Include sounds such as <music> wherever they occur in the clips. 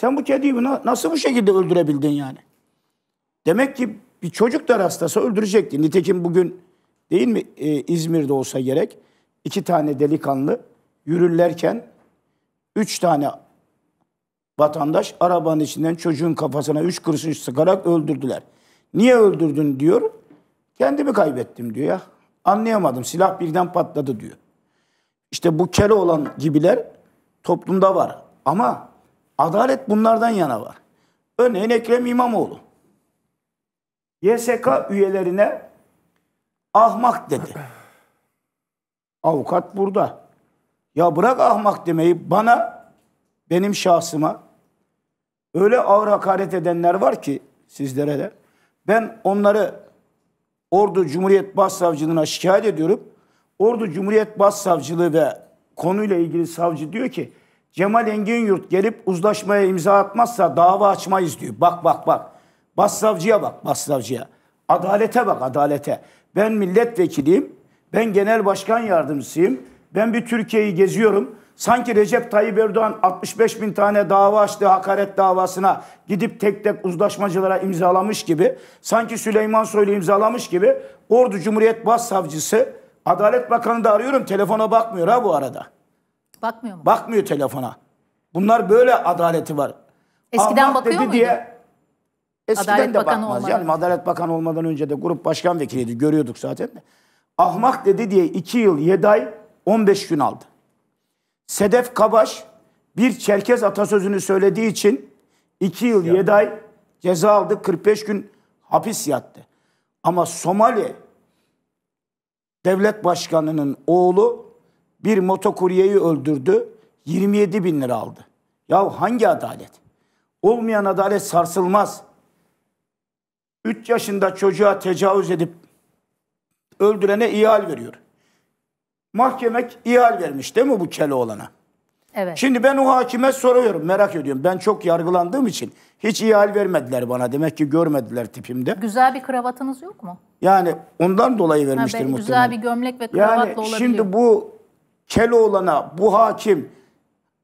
Sen bu kediyi nasıl bu şekilde öldürebildin yani? Demek ki bir çocuk da rastlasa öldürecekti. Nitekim bugün değil mi e, İzmir'de olsa gerek iki tane delikanlı yürürlerken üç tane vatandaş arabanın içinden çocuğun kafasına üç kurşun sıkarak öldürdüler. Niye öldürdün diyor. Kendimi kaybettim diyor ya. Anlayamadım silah birden patladı diyor. İşte bu kere olan gibiler toplumda var. Ama Adalet bunlardan yana var. Örneğin Ekrem İmamoğlu. YSK üyelerine ahmak dedi. Avukat burada. Ya bırak ahmak demeyi bana, benim şahsıma öyle ağır hakaret edenler var ki sizlere de. Ben onları Ordu Cumhuriyet Başsavcılığına şikayet ediyorum. Ordu Cumhuriyet Başsavcılığı ve konuyla ilgili savcı diyor ki Cemal Engin Yurt gelip uzlaşmaya imza atmazsa dava açmayız diyor. Bak bak bak. Başsavcıya bak başsavcıya. Adalete bak adalete. Ben milletvekiliyim. Ben genel başkan yardımcısıyım. Ben bir Türkiye'yi geziyorum. Sanki Recep Tayyip Erdoğan 65 bin tane dava açtı hakaret davasına gidip tek tek uzlaşmacılara imzalamış gibi. Sanki Süleyman Soylu imzalamış gibi Ordu Cumhuriyet Başsavcısı Adalet Bakanı da arıyorum telefona bakmıyor ha bu arada. Bakmıyor mu? Bakmıyor telefona. Bunlar böyle adaleti var. Eskiden Allah bakıyor dedi muydu? diye Eskiden Adalet de Bakanı bakmaz. Olmadan. Yani Adalet Bakanı olmadan önce de grup başkan vekiliydi. Görüyorduk zaten de. Ahmak dedi diye 2 yıl 7 ay 15 gün aldı. Sedef Kabaş bir Çerkez atasözünü söylediği için 2 yıl 7 ay ceza aldı. 45 gün hapis yattı. Ama Somali devlet başkanının oğlu bir motokuryeyi öldürdü. 27 bin lira aldı. Ya hangi adalet? Olmayan adalet sarsılmaz. 3 yaşında çocuğa tecavüz edip öldürene ihal veriyor. Mahkemek ihal vermiş değil mi bu Keloğlan'a? Evet. Şimdi ben o hakime soruyorum merak ediyorum. Ben çok yargılandığım için hiç ihal vermediler bana. Demek ki görmediler tipimde. Güzel bir kravatınız yok mu? Yani ondan dolayı vermiştir ha, muhtemelen. Güzel bir gömlek ve kravatla yani, olabiliyor. Şimdi bu Keloğlan'a bu hakim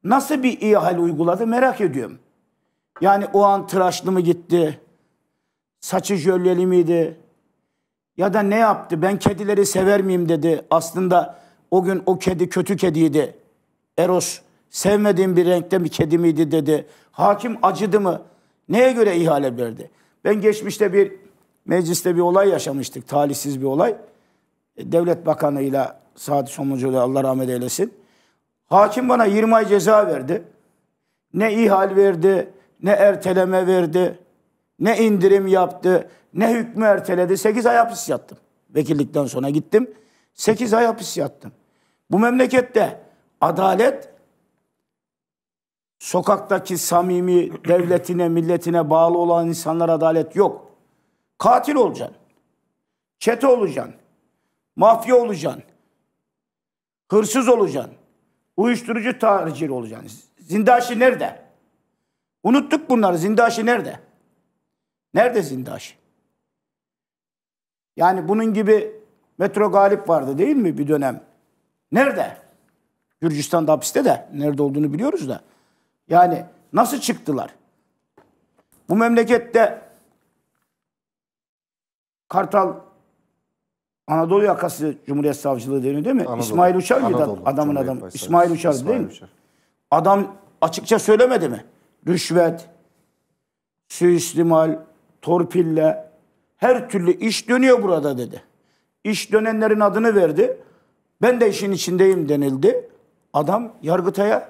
nasıl bir ihal uyguladı merak ediyorum. Yani o an tıraşlı mı gitti? Saçı jölyeli miydi? Ya da ne yaptı? Ben kedileri sever miyim dedi. Aslında o gün o kedi kötü kediydi. Eros sevmediğim bir renkte bir kedi miydi dedi. Hakim acıdı mı? Neye göre ihale verdi? Ben geçmişte bir mecliste bir olay yaşamıştık. Talihsiz bir olay. E, devlet Bakanı'yla Saati Somuncuoğlu Allah rahmet eylesin. Hakim bana 20 ay ceza verdi. Ne ihal verdi, ne erteleme verdi, ne indirim yaptı, ne hükmü erteledi. 8 ay hapis yattım. Vekillikten sonra gittim. 8 ay hapis yattım. Bu memlekette adalet sokaktaki samimi devletine, milletine bağlı olan insanlara adalet yok. Katil olacaksın. Çete olacaksın. Mafya olacaksın. Hırsız olacaksın. Uyuşturucu taciri olacaksın. Zindaşı nerede? Unuttuk bunları. Zindaşı nerede? Nerede zindaşı? Yani bunun gibi Metro Galip vardı değil mi bir dönem? Nerede? Gürcistan'da hapiste de nerede olduğunu biliyoruz da. Yani nasıl çıktılar? Bu memlekette Kartal Anadolu Yakası Cumhuriyet Savcılığı deniyor değil mi? Anadolu, İsmail Uçar mıydı Anadolu, adamın adamı? İsmail Uçar İsmail değil mi? Uçar. Adam açıkça söylemedi mi? Rüşvet, suistimal, torpille her türlü iş dönüyor burada dedi. İş dönenlerin adını verdi. Ben de işin içindeyim denildi. Adam Yargıtay'a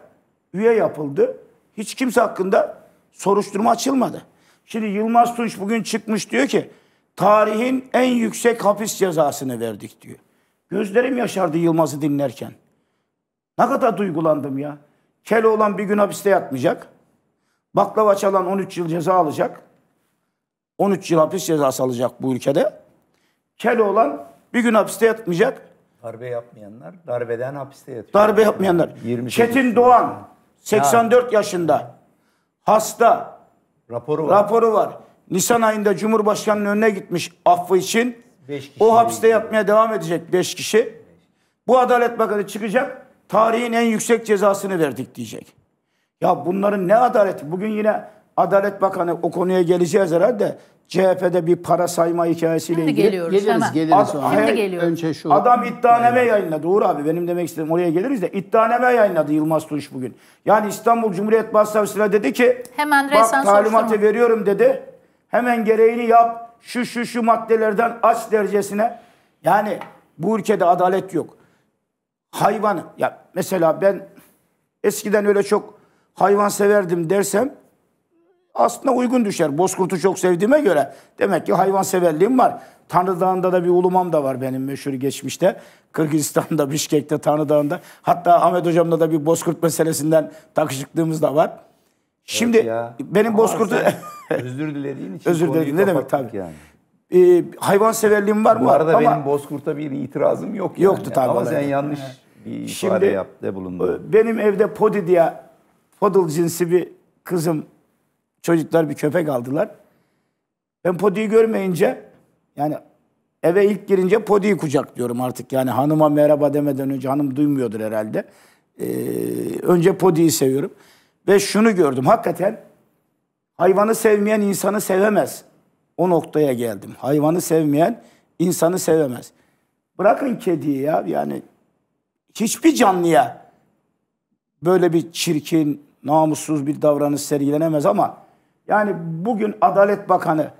üye yapıldı. Hiç kimse hakkında soruşturma açılmadı. Şimdi Yılmaz Tunç bugün çıkmış diyor ki tarihin en yüksek hapis cezasını verdik diyor. Gözlerim yaşardı Yılmaz'ı dinlerken. Ne kadar duygulandım ya. Kelo olan bir gün hapiste yatmayacak. Baklava çalan 13 yıl ceza alacak. 13 yıl hapis cezası alacak bu ülkede. Kelo olan bir gün hapiste yatmayacak. Darbe yapmayanlar darbeden hapiste yatıyor. Darbe yapmayanlar. 20 Çetin Doğan 84 ya. yaşında. Hasta. Raporu var. Raporu var. Nisan ayında Cumhurbaşkanı'nın önüne gitmiş affı için. O hapiste yatmaya devam edecek 5 kişi. Bu Adalet Bakanı çıkacak. Tarihin en yüksek cezasını verdik diyecek. Ya bunların ne adaleti? Bugün yine Adalet Bakanı o konuya geleceğiz herhalde. CHP'de bir para sayma hikayesiyle Şimdi ilgili. Geliyoruz, geliriz hemen. geliriz Ad, geliyoruz. Önce şu. Adam iddianame yani. yayınladı Uğur abi benim demek istediğim oraya geliriz de iddianame yayınladı Yılmaz Tunç bugün. Yani İstanbul Cumhuriyet Başsavcısına dedi ki hemen bak talimatı veriyorum dedi. Hemen gereğini yap. Şu şu şu maddelerden aç derecesine. Yani bu ülkede adalet yok. Hayvanı. Ya mesela ben eskiden öyle çok hayvan severdim dersem aslında uygun düşer. Bozkurt'u çok sevdiğime göre demek ki hayvan severliğim var. Tanrı Dağı'nda da bir ulumam da var benim meşhur geçmişte. Kırgızistan'da, Bişkek'te, Tanrı Dağı'nda. Hatta Ahmet hocamda da bir Bozkurt meselesinden takışıklığımız da var. Şimdi evet ya. benim Ama <laughs> özür dilediğin için... Özür dilediğim ne demek tabii. Yani. Ee, hayvanseverliğim var mı? Bu arada var. benim Bozkurt'a bir itirazım yok. Yani. Yoktu tabii. Ama sen yanlış bir ifade Şimdi, yaptı bulundu. E, benim evde podi diye podul cinsi bir kızım çocuklar bir köpek aldılar. Ben podiyi görmeyince yani eve ilk girince podiyi kucaklıyorum artık. Yani hanıma merhaba demeden önce hanım duymuyordur herhalde. Ee, önce podiyi seviyorum. Ve şunu gördüm hakikaten hayvanı sevmeyen insanı sevemez. O noktaya geldim. Hayvanı sevmeyen insanı sevemez. Bırakın kediyi ya yani hiçbir canlıya böyle bir çirkin, namussuz bir davranış sergilenemez ama yani bugün Adalet Bakanı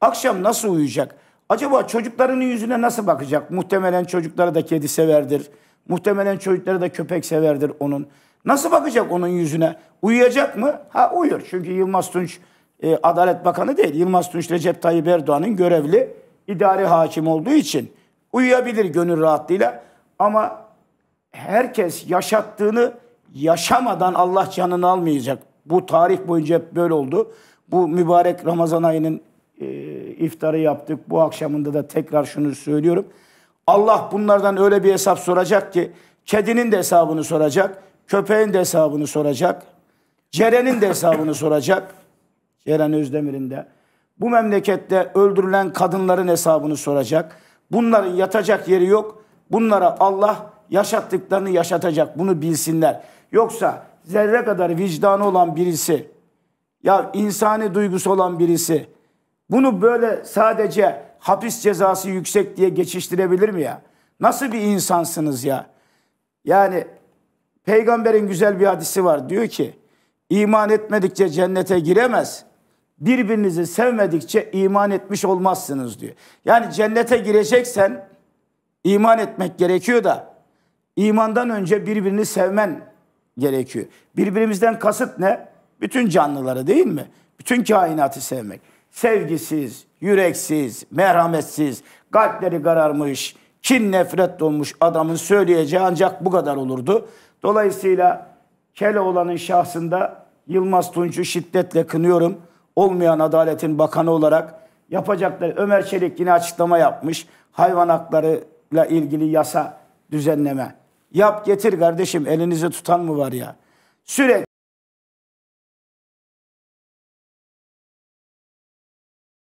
akşam nasıl uyuyacak? Acaba çocuklarının yüzüne nasıl bakacak? Muhtemelen çocukları da kedi severdir. Muhtemelen çocukları da köpek severdir onun. Nasıl bakacak onun yüzüne? Uyuyacak mı? Ha uyur. Çünkü Yılmaz Tunç e, Adalet Bakanı değil. Yılmaz Tunç Recep Tayyip Erdoğan'ın görevli idari hakim olduğu için uyuyabilir gönül rahatlığıyla. Ama herkes yaşattığını yaşamadan Allah canını almayacak. Bu tarih boyunca hep böyle oldu. Bu mübarek Ramazan ayının e, iftarı yaptık. Bu akşamında da tekrar şunu söylüyorum. Allah bunlardan öyle bir hesap soracak ki kedinin de hesabını soracak. Köpeğin de hesabını soracak. Ceren'in de hesabını soracak. Ceren Özdemir'in de. Bu memlekette öldürülen kadınların hesabını soracak. Bunların yatacak yeri yok. Bunlara Allah yaşattıklarını yaşatacak. Bunu bilsinler. Yoksa zerre kadar vicdanı olan birisi, ya insani duygusu olan birisi bunu böyle sadece hapis cezası yüksek diye geçiştirebilir mi ya? Nasıl bir insansınız ya? Yani Peygamberin güzel bir hadisi var. Diyor ki iman etmedikçe cennete giremez. Birbirinizi sevmedikçe iman etmiş olmazsınız diyor. Yani cennete gireceksen iman etmek gerekiyor da imandan önce birbirini sevmen gerekiyor. Birbirimizden kasıt ne? Bütün canlıları değil mi? Bütün kainatı sevmek. Sevgisiz, yüreksiz, merhametsiz, kalpleri kararmış, kin nefret dolmuş adamın söyleyeceği ancak bu kadar olurdu. Dolayısıyla olanın şahsında Yılmaz Tunç'u şiddetle kınıyorum. Olmayan adaletin bakanı olarak yapacakları Ömer Çelik yine açıklama yapmış. Hayvan haklarıyla ilgili yasa düzenleme. Yap getir kardeşim elinizi tutan mı var ya? Sürekli